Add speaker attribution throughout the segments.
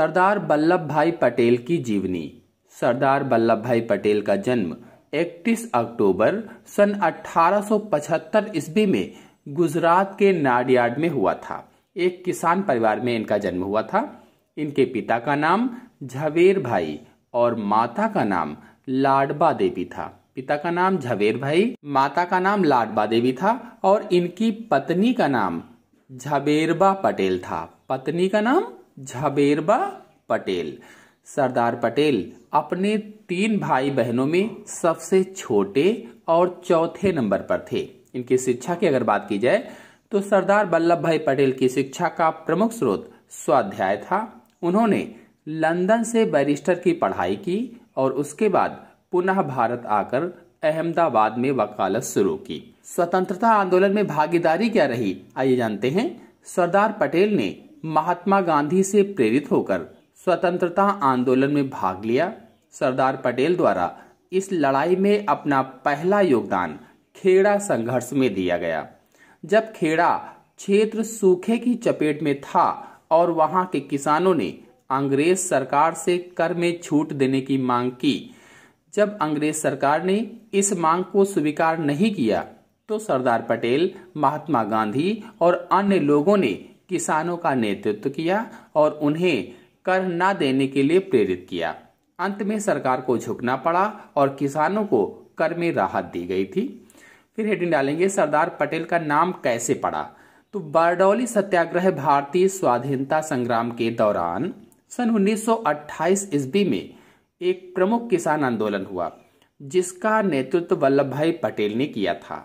Speaker 1: सरदार वल्लभ भाई पटेल की जीवनी सरदार वल्लभ भाई पटेल का जन्म 31 अक्टूबर सन 1875 ईस्वी में गुजरात के नाडियाड में हुआ था एक किसान परिवार में इनका जन्म हुआ था इनके पिता का नाम झवेर भाई और माता का नाम लाडबा देवी था पिता का नाम झवेर भाई माता का नाम लाडबा देवी था और इनकी पत्नी का नाम झबेरबा पटेल था पत्नी का नाम झबेरबा पटेल सरदार पटेल अपने तीन भाई बहनों में सबसे छोटे और चौथे नंबर पर थे इनकी शिक्षा की अगर बात की जाए तो सरदार वल्लभ भाई पटेल की शिक्षा का प्रमुख स्रोत स्वाध्याय था उन्होंने लंदन से बैरिस्टर की पढ़ाई की और उसके बाद पुनः भारत आकर अहमदाबाद में वकालत शुरू की स्वतंत्रता आंदोलन में भागीदारी क्या रही आइए जानते हैं सरदार पटेल ने महात्मा गांधी से प्रेरित होकर स्वतंत्रता आंदोलन में भाग लिया सरदार पटेल द्वारा इस लड़ाई में अपना पहला योगदान खेड़ा संघर्ष में दिया गया जब खेड़ा क्षेत्र सूखे की चपेट में था और वहां के किसानों ने अंग्रेज सरकार से कर में छूट देने की मांग की जब अंग्रेज सरकार ने इस मांग को स्वीकार नहीं किया तो सरदार पटेल महात्मा गांधी और अन्य लोगों ने किसानों का नेतृत्व किया और उन्हें कर न देने के लिए प्रेरित किया अंत में सरकार को झुकना पड़ा और किसानों को कर में राहत दी गई थी फिर हेडिंग डालेंगे सरदार पटेल का नाम कैसे पड़ा तो बारडौली सत्याग्रह भारतीय स्वाधीनता संग्राम के दौरान सन 1928 ईस्वी में एक प्रमुख किसान आंदोलन हुआ जिसका नेतृत्व वल्लभ भाई पटेल ने किया था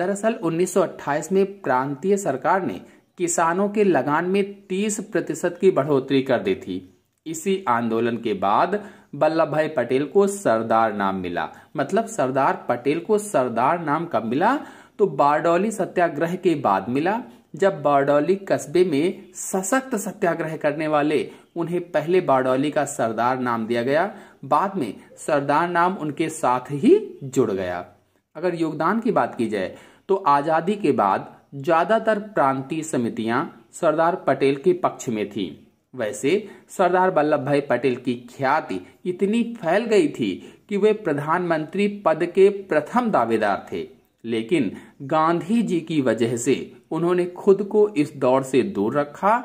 Speaker 1: दरअसल 1928 में प्रांतीय सरकार ने किसानों के लगान में 30 प्रतिशत की बढ़ोतरी कर दी थी इसी आंदोलन के बाद वल्लभ भाई पटेल को सरदार नाम मिला मतलब सरदार पटेल को सरदार नाम कब मिला तो बारडोली सत्याग्रह के बाद मिला जब बारडोली कस्बे में सशक्त सत्याग्रह करने वाले उन्हें पहले बारडोली का सरदार नाम दिया गया बाद में सरदार नाम उनके साथ ही जुड़ गया अगर योगदान की बात की जाए तो आज़ादी के बाद ज्यादातर प्रांतीय समितियां सरदार पटेल के पक्ष में थी वैसे सरदार वल्लभ भाई पटेल की ख्याति इतनी फैल गई थी कि वे प्रधानमंत्री पद के प्रथम दावेदार थे लेकिन गांधी जी की वजह से उन्होंने खुद को इस दौर से दूर रखा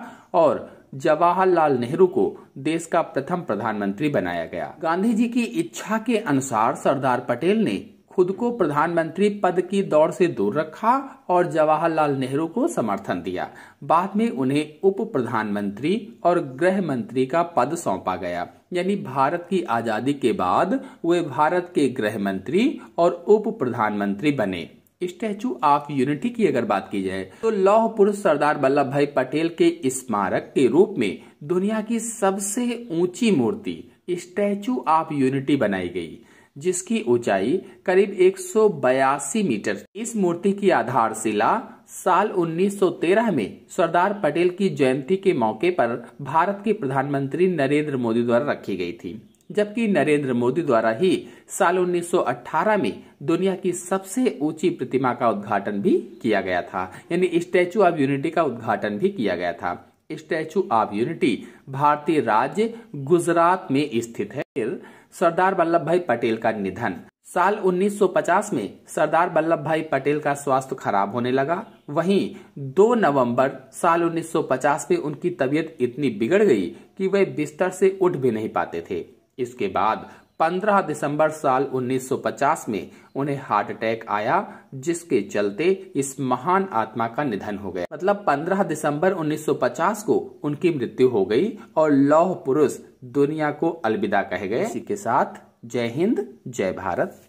Speaker 1: और जवाहरलाल नेहरू को देश का प्रथम प्रधानमंत्री बनाया गया गांधी जी की इच्छा के अनुसार सरदार पटेल ने खुद को प्रधानमंत्री पद की दौड़ से दूर रखा और जवाहरलाल नेहरू को समर्थन दिया बाद में उन्हें उप प्रधानमंत्री और गृह मंत्री का पद सौंपा गया यानी भारत की आजादी के बाद वे भारत के गृह मंत्री और उप प्रधानमंत्री बने स्टैचू ऑफ यूनिटी की अगर बात की जाए तो लौह पुरुष सरदार वल्लभ भाई पटेल के स्मारक के रूप में दुनिया की सबसे ऊंची मूर्ति स्टैचू ऑफ यूनिटी बनाई गई जिसकी ऊंचाई करीब एक मीटर इस मूर्ति की आधारशिला साल 1913 में सरदार पटेल की जयंती के मौके पर भारत के प्रधानमंत्री नरेंद्र मोदी द्वारा रखी गई थी जबकि नरेंद्र मोदी द्वारा ही साल 1918 में दुनिया की सबसे ऊंची प्रतिमा का उद्घाटन भी किया गया था यानी स्टैचू ऑफ यूनिटी का उद्घाटन भी किया गया था स्टैचू ऑफ यूनिटी भारतीय राज्य गुजरात में स्थित है सरदार वल्लभ भाई पटेल का निधन साल 1950 में सरदार वल्लभ भाई पटेल का स्वास्थ्य खराब होने लगा वहीं 2 नवंबर साल 1950 में उनकी तबीयत इतनी बिगड़ गई कि वे बिस्तर से उठ भी नहीं पाते थे इसके बाद 15 दिसंबर साल 1950 में उन्हें हार्ट अटैक आया जिसके चलते इस महान आत्मा का निधन हो गया मतलब 15 दिसंबर 1950 को उनकी मृत्यु हो गई और लौह पुरुष दुनिया को अलविदा कह गए इसी के साथ जय हिंद जय भारत